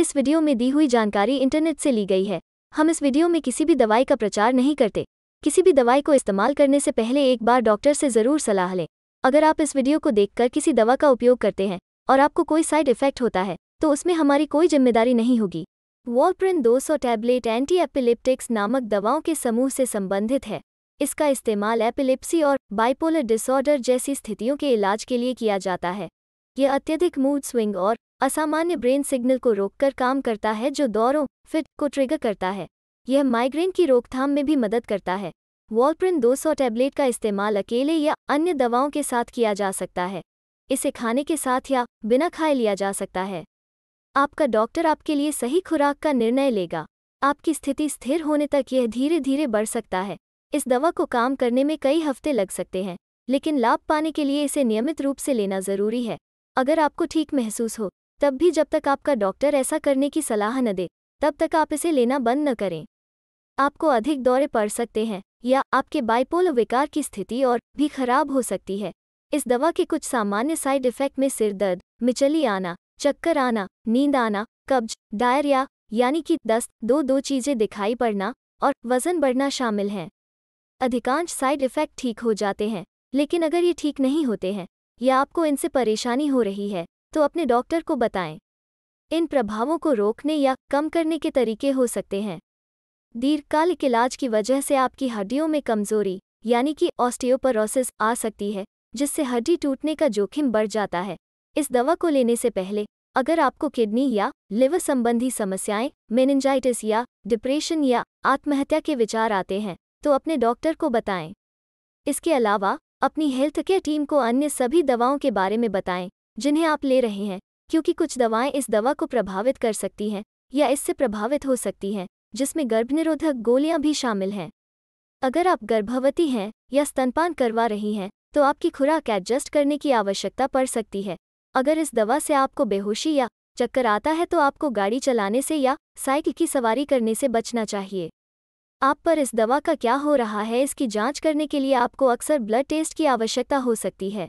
इस वीडियो में दी हुई जानकारी इंटरनेट से ली गई है हम इस वीडियो में किसी भी दवाई का प्रचार नहीं करते किसी भी दवाई को इस्तेमाल करने से पहले एक बार डॉक्टर से ज़रूर सलाह लें अगर आप इस वीडियो को देखकर किसी दवा का उपयोग करते हैं और आपको कोई साइड इफेक्ट होता है तो उसमें हमारी कोई जिम्मेदारी नहीं होगी वॉलप्रिन 200 टैबलेट एंटी एपिलिप्टिक्स नामक दवाओं के समूह से संबंधित है इसका इस्तेमाल एपिलिप्सी और बाइपोलर डिसऑर्डर जैसी स्थितियों के इलाज के लिए किया जाता है यह अत्यधिक मूड स्विंग और असामान्य ब्रेन सिग्नल को रोककर काम करता है जो दौरों फिट को ट्रिगर करता है यह माइग्रेन की रोकथाम में भी मदद करता है वॉलप्रिन 200 टैबलेट का इस्तेमाल अकेले या अन्य दवाओं के साथ किया जा सकता है इसे खाने के साथ या बिना खाए लिया जा सकता है आपका डॉक्टर आपके लिए सही खुराक का निर्णय लेगा आपकी स्थिति स्थिर होने तक यह धीरे धीरे बढ़ सकता है इस दवा को काम करने में कई हफ्ते लग सकते हैं लेकिन लाभ पाने के लिए इसे नियमित रूप से लेना जरूरी है अगर आपको ठीक महसूस हो तब भी जब तक आपका डॉक्टर ऐसा करने की सलाह न दे तब तक आप इसे लेना बंद न करें आपको अधिक दौरे पड़ सकते हैं या आपके बाइपोल विकार की स्थिति और भी खराब हो सकती है इस दवा के कुछ सामान्य साइड इफेक्ट में सिर दर्द मिचली आना चक्कर आना नींद आना कब्ज डायरिया यानी कि दस्त दो दो चीज़ें दिखाई पड़ना और वजन बढ़ना शामिल हैं अधिकांश साइड इफेक्ट ठीक हो जाते हैं लेकिन अगर ये ठीक नहीं होते हैं या आपको इनसे परेशानी हो रही है तो अपने डॉक्टर को बताएं इन प्रभावों को रोकने या कम करने के तरीके हो सकते हैं दीर्घकालिक इलाज की वजह से आपकी हड्डियों में कमजोरी यानी कि ऑस्टियोपरोसिस आ सकती है जिससे हड्डी टूटने का जोखिम बढ़ जाता है इस दवा को लेने से पहले अगर आपको किडनी या लिवर संबंधी समस्याएं मेनिंजाइटिस या डिप्रेशन या आत्महत्या के विचार आते हैं तो अपने डॉक्टर को बताएं इसके अलावा अपनी हेल्थ केयर टीम को अन्य सभी दवाओं के बारे में बताएं जिन्हें आप ले रहे हैं क्योंकि कुछ दवाएं इस दवा को प्रभावित कर सकती हैं या इससे प्रभावित हो सकती हैं जिसमें गर्भनिरोधक गोलियां भी शामिल हैं अगर आप गर्भवती हैं या स्तनपान करवा रही हैं तो आपकी खुराक एडजस्ट करने की आवश्यकता पड़ सकती है अगर इस दवा से आपको बेहोशी या चक्कर आता है तो आपको गाड़ी चलाने से या साइकिल की सवारी करने से बचना चाहिए आप पर इस दवा का क्या हो रहा है इसकी जांच करने के लिए आपको अक्सर ब्लड टेस्ट की आवश्यकता हो सकती है